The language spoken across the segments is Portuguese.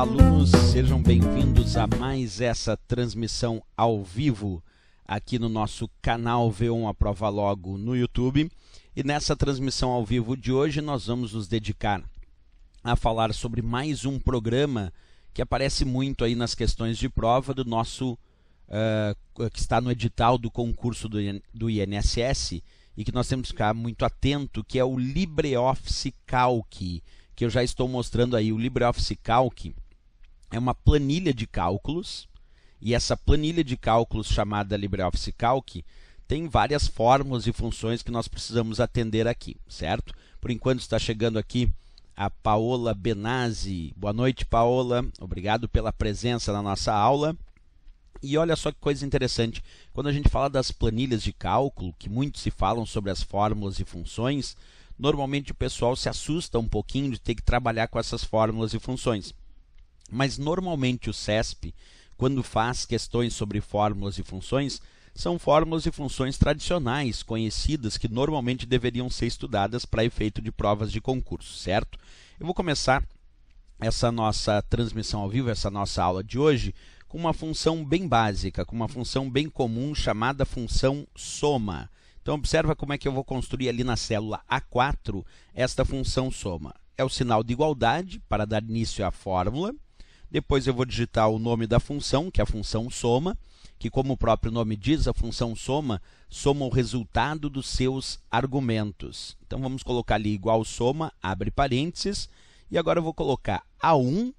alunos, sejam bem-vindos a mais essa transmissão ao vivo aqui no nosso canal V1 A Prova Logo no YouTube. E nessa transmissão ao vivo de hoje nós vamos nos dedicar a falar sobre mais um programa que aparece muito aí nas questões de prova do nosso uh, que está no edital do concurso do, do INSS e que nós temos que ficar muito atento, que é o LibreOffice Calc, que eu já estou mostrando aí. O LibreOffice Calc é uma planilha de cálculos, e essa planilha de cálculos chamada LibreOffice Calc tem várias formas e funções que nós precisamos atender aqui, certo? Por enquanto está chegando aqui a Paola Benazzi. Boa noite, Paola. Obrigado pela presença na nossa aula. E olha só que coisa interessante, quando a gente fala das planilhas de cálculo, que muito se falam sobre as fórmulas e funções, normalmente o pessoal se assusta um pouquinho de ter que trabalhar com essas fórmulas e funções. Mas normalmente o CESP, quando faz questões sobre fórmulas e funções, são fórmulas e funções tradicionais, conhecidas, que normalmente deveriam ser estudadas para efeito de provas de concurso, certo? Eu vou começar essa nossa transmissão ao vivo, essa nossa aula de hoje, com uma função bem básica, com uma função bem comum chamada função soma. Então observa como é que eu vou construir ali na célula A4 esta função soma. É o sinal de igualdade para dar início à fórmula. Depois eu vou digitar o nome da função, que é a função soma, que como o próprio nome diz, a função soma soma o resultado dos seus argumentos. Então vamos colocar ali igual soma, abre parênteses, e agora eu vou colocar A1,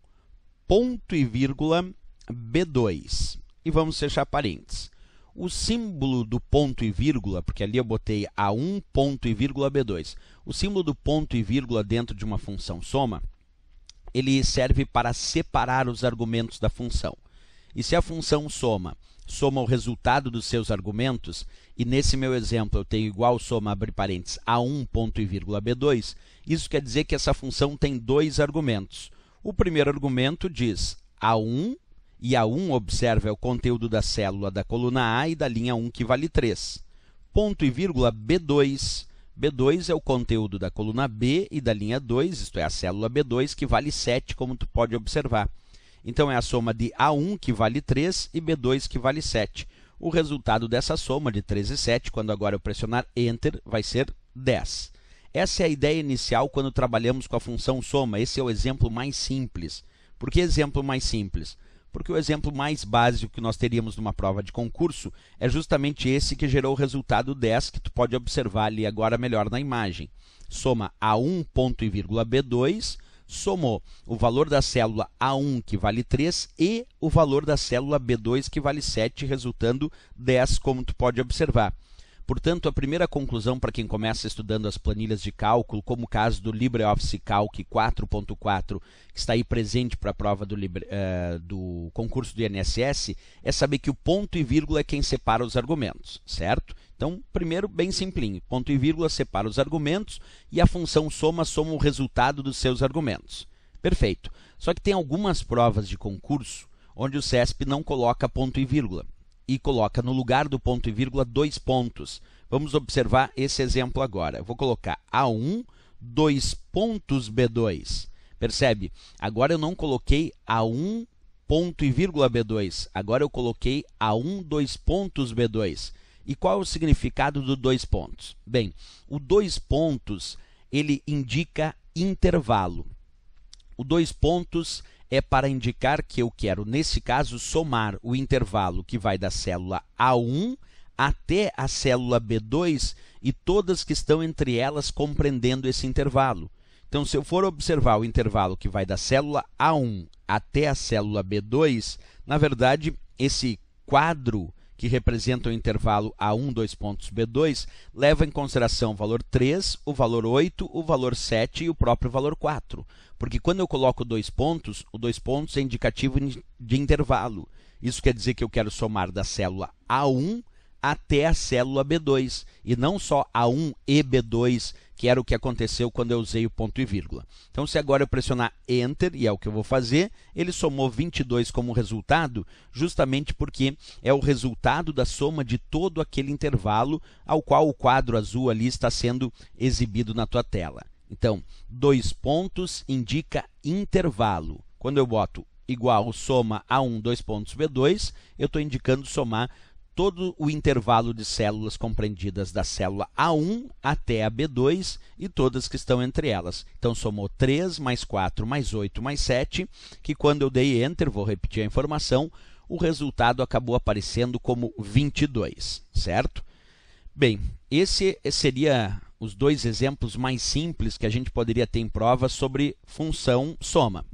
ponto e vírgula, B2. E vamos fechar parênteses. O símbolo do ponto e vírgula, porque ali eu botei A1, ponto e vírgula, B2. O símbolo do ponto e vírgula dentro de uma função soma ele serve para separar os argumentos da função. E se a função soma, soma o resultado dos seus argumentos, e nesse meu exemplo eu tenho igual soma, abre parênteses, a1 ponto e vírgula b2, isso quer dizer que essa função tem dois argumentos. O primeiro argumento diz a1, e a1, observa, é o conteúdo da célula da coluna A e da linha 1, que vale 3. Ponto e vírgula b2 B2 é o conteúdo da coluna B e da linha 2, isto é, a célula B2, que vale 7, como tu pode observar. Então, é a soma de A1, que vale 3, e B2, que vale 7. O resultado dessa soma de 3 e 7, quando agora eu pressionar Enter, vai ser 10. Essa é a ideia inicial quando trabalhamos com a função soma. Esse é o exemplo mais simples. Por que exemplo mais simples? porque o exemplo mais básico que nós teríamos numa prova de concurso é justamente esse que gerou o resultado 10, que tu pode observar ali agora melhor na imagem. Soma A1 ponto e vírgula B2, somou o valor da célula A1, que vale 3, e o valor da célula B2, que vale 7, resultando 10, como tu pode observar. Portanto, a primeira conclusão para quem começa estudando as planilhas de cálculo, como o caso do LibreOffice Calc 4.4, que está aí presente para a prova do, Libre, eh, do concurso do INSS, é saber que o ponto e vírgula é quem separa os argumentos, certo? Então, primeiro, bem simplinho, ponto e vírgula separa os argumentos e a função soma soma o resultado dos seus argumentos. Perfeito. Só que tem algumas provas de concurso onde o CESP não coloca ponto e vírgula e coloca no lugar do ponto e vírgula dois pontos. Vamos observar esse exemplo agora. Eu vou colocar A1, dois pontos B2. Percebe? Agora eu não coloquei A1 ponto e vírgula B2. Agora eu coloquei A1 dois pontos B2. E qual é o significado do dois pontos? Bem, o dois pontos ele indica intervalo. O dois pontos é para indicar que eu quero, nesse caso, somar o intervalo que vai da célula A1 até a célula B2 e todas que estão entre elas compreendendo esse intervalo. Então, se eu for observar o intervalo que vai da célula A1 até a célula B2, na verdade, esse quadro que representa o intervalo A1, pontos B2, leva em consideração o valor 3, o valor 8, o valor 7 e o próprio valor 4. Porque quando eu coloco dois pontos, o dois pontos é indicativo de intervalo. Isso quer dizer que eu quero somar da célula A1 até a célula B2, e não só A1 e B2 que era o que aconteceu quando eu usei o ponto e vírgula. Então, se agora eu pressionar Enter, e é o que eu vou fazer, ele somou 22 como resultado, justamente porque é o resultado da soma de todo aquele intervalo ao qual o quadro azul ali está sendo exibido na tua tela. Então, dois pontos indica intervalo. Quando eu boto igual soma a1, dois pontos B2, eu estou indicando somar todo o intervalo de células compreendidas da célula A1 até a B2 e todas que estão entre elas. Então, somou 3 mais 4 mais 8 mais 7, que quando eu dei Enter, vou repetir a informação, o resultado acabou aparecendo como 22, certo? Bem, esse seria os dois exemplos mais simples que a gente poderia ter em prova sobre função soma.